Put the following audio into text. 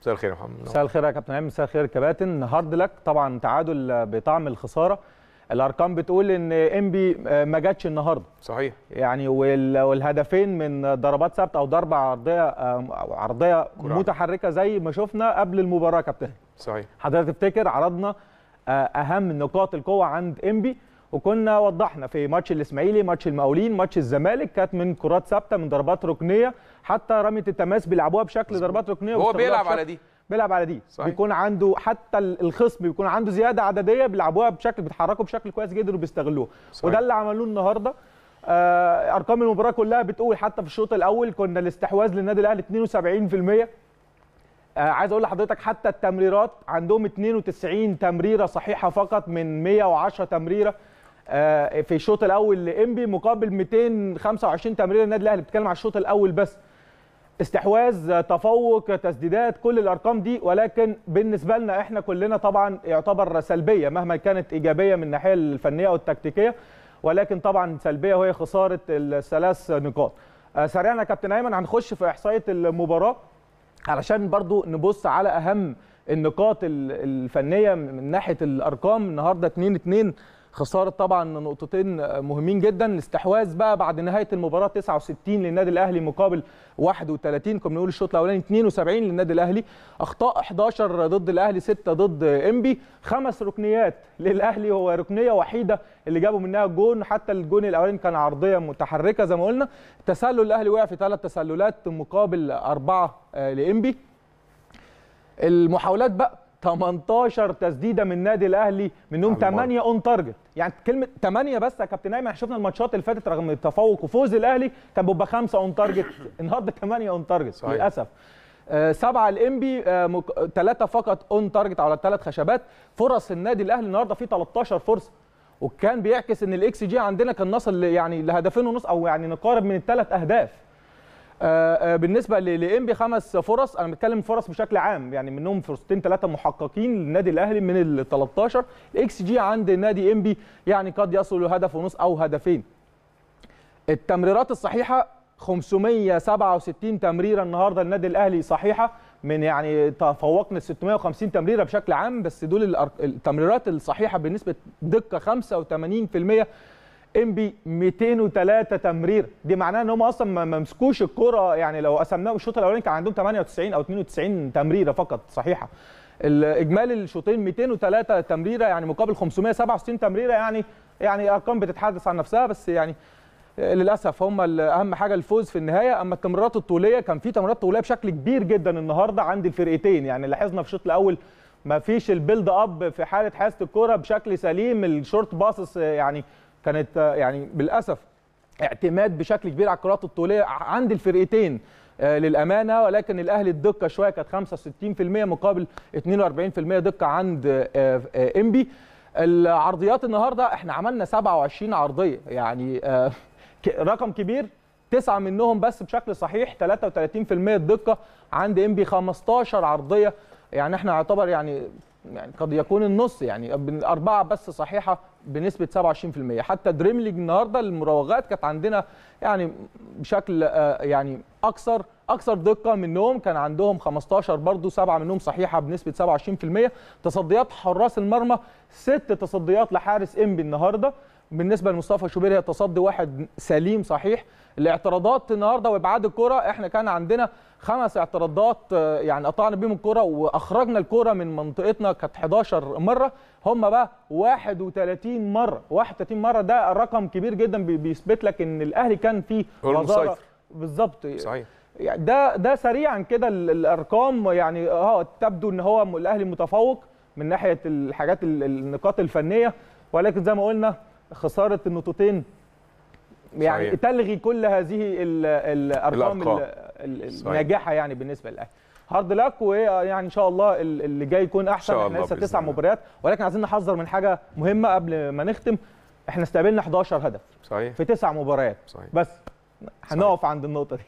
مساء الخير يا محمد مساء الخير يا كابتن عامر مساء الخير كباتن هارد لك طبعا تعادل بطعم الخساره الارقام بتقول ان انبي ما جاتش النهارده صحيح يعني والهدفين من ضربات ثابته او ضربه عرضيه عرضيه كرة. متحركه زي ما شفنا قبل المباراه كابتن صحيح حضرتك تفتكر عرضنا آه، اهم نقاط القوه عند انبي وكنا وضحنا في ماتش الاسماعيلي ماتش المقاولين ماتش الزمالك كانت من كرات ثابته من ضربات ركنيه حتى رميه التماس بيلعبوها بشكل ضربات ركنيه هو بيلعب على دي بيلعب على دي صحيح. بيكون عنده حتى الخصم بيكون عنده زياده عدديه بيلعبوها بشكل بيتحركوا بشكل كويس جدا وبيستغلوها وده اللي عملوه النهارده آه، ارقام المباراه كلها بتقول حتى في الشوط الاول كنا الاستحواذ للنادي الاهلي 72% آه، عايز اقول لحضرتك حتى التمريرات عندهم 92 تمريره صحيحه فقط من 110 تمريره آه، في الشوط الاول لانبي مقابل 225 تمريره للنادي الاهلي بتتكلم على الشوط الاول بس استحواذ تفوق تسديدات كل الارقام دي ولكن بالنسبه لنا احنا كلنا طبعا يعتبر سلبيه مهما كانت ايجابيه من الناحيه الفنيه والتكتيكيه ولكن طبعا سلبيه وهي خساره الثلاث نقاط آه، سريعا يا كابتن ايمن هنخش في احصائيه المباراه علشان برضو نبص على اهم النقاط الفنيه من ناحيه الارقام النهارده 2 2 خساره طبعا نقطتين مهمين جدا استحواذ بقى بعد نهايه المباراه 69 للنادي الاهلي مقابل 31 كنا بنقول الشوط الاولاني 72 للنادي الاهلي اخطاء 11 ضد الاهلي 6 ضد انبي خمس ركنيات للاهلي هو ركنيه وحيده اللي جابوا منها جون حتى الجون الاولاني كان عرضيه متحركه زي ما قلنا تسلل الاهلي وقع في ثلاث تسللات مقابل اربعه آه، لامبي المحاولات بقى 18 تسديده من النادي الاهلي منهم 8 اون تارجت يعني كلمه 8 بس يا كابتن ايمن شفنا الماتشات اللي فاتت رغم التفوق وفوز الاهلي كان بيبقى 5 اون تارجت النهارده 8 اون تارجت للاسف آه، سبعه الانبي ثلاثه آه، فقط اون تارجت على الثلاث خشبات فرص النادي الاهلي النهارده فيه 13 فرصه وكان بيعكس ان الاكس جي عندنا كان نصل يعني لهدفين ونص او يعني نقارب من الثلاث اهداف آه، آه، بالنسبه لانبي خمس فرص انا بتكلم فرص بشكل عام يعني منهم فرصتين ثلاثه محققين للنادي الاهلي من ال 13 الاكس جي عند نادي انبي يعني قد يصل لهدف ونص او هدفين التمريرات الصحيحه 567 تمريره النهارده النادي الاهلي صحيحه من يعني تفوقنا 650 تمريره بشكل عام بس دول التمريرات الصحيحه بنسبه دقه 85% امبي 203 تمرير دي معناها ان هم اصلا ما مسكوش الكره يعني لو قسمناهم الشوط الاولاني كان عندهم 98 او 92 تمريره فقط صحيحه اجمالي الشوطين 203 تمريره يعني مقابل 567 تمريره يعني يعني ارقام بتتحدث عن نفسها بس يعني للاسف هم اهم حاجه الفوز في النهايه اما التمريرات الطوليه كان في تمريرات طوليه بشكل كبير جدا النهارده عند الفرقتين يعني لاحظنا في الشوط الاول ما فيش البيلد اب في حاله حاسه الكوره بشكل سليم الشورت باسس يعني كانت آه، يعني بالاسف اعتماد بشكل كبير على الكرات الطوليه عند الفرقتين آه، للامانه ولكن الاهلي الدقه شويه كانت 65% مقابل 42% دقه عند آه، انبي العرضيات النهارده احنا عملنا 27 عرضيه يعني رقم كبير تسعه منهم بس بشكل صحيح 33% الدقه عند انبي 15 عرضيه يعني احنا يعتبر يعني يعني قد يكون النص يعني أربعة بس صحيحة بنسبة 27% حتى دريمليج النهاردة المراوغات كانت عندنا يعني بشكل آه، يعني أكثر أكثر دقة منهم كان عندهم 15 برضو سبعة منهم صحيحة بنسبة 27% تصديات حراس المرمى ست تصديات لحارس إنبي النهاردة بالنسبه لمصطفى شوبير هي تصدي واحد سليم صحيح الاعتراضات النهارده وابعاد الكره احنا كان عندنا خمس اعتراضات آه، يعني قطعنا بيهم الكره واخرجنا الكره من منطقتنا كانت 11 مره هم بقى 31 مره 31 مره ده رقم كبير جدا بيثبت لك ان الاهلي كان فيه وزاره بالظبط صحيح ده ده سريعا كده الارقام يعني اه تبدو ان هو الاهلي متفوق من ناحيه الحاجات النقاط الفنيه ولكن زي ما قلنا خساره النقطتين يعني صحيح. تلغي كل هذه ال الارقام الناجحه يعني بالنسبه للاهلي هارد لك ويعني ان شاء الله اللي جاي يكون احسن احنا لسه تسع مباريات ولكن عايزين نحذر من حاجه مهمه قبل ما نختم احنا استقبلنا 11 هدف صحيح في تسع مباريات صحيح. بس هنقف عند النقطه دي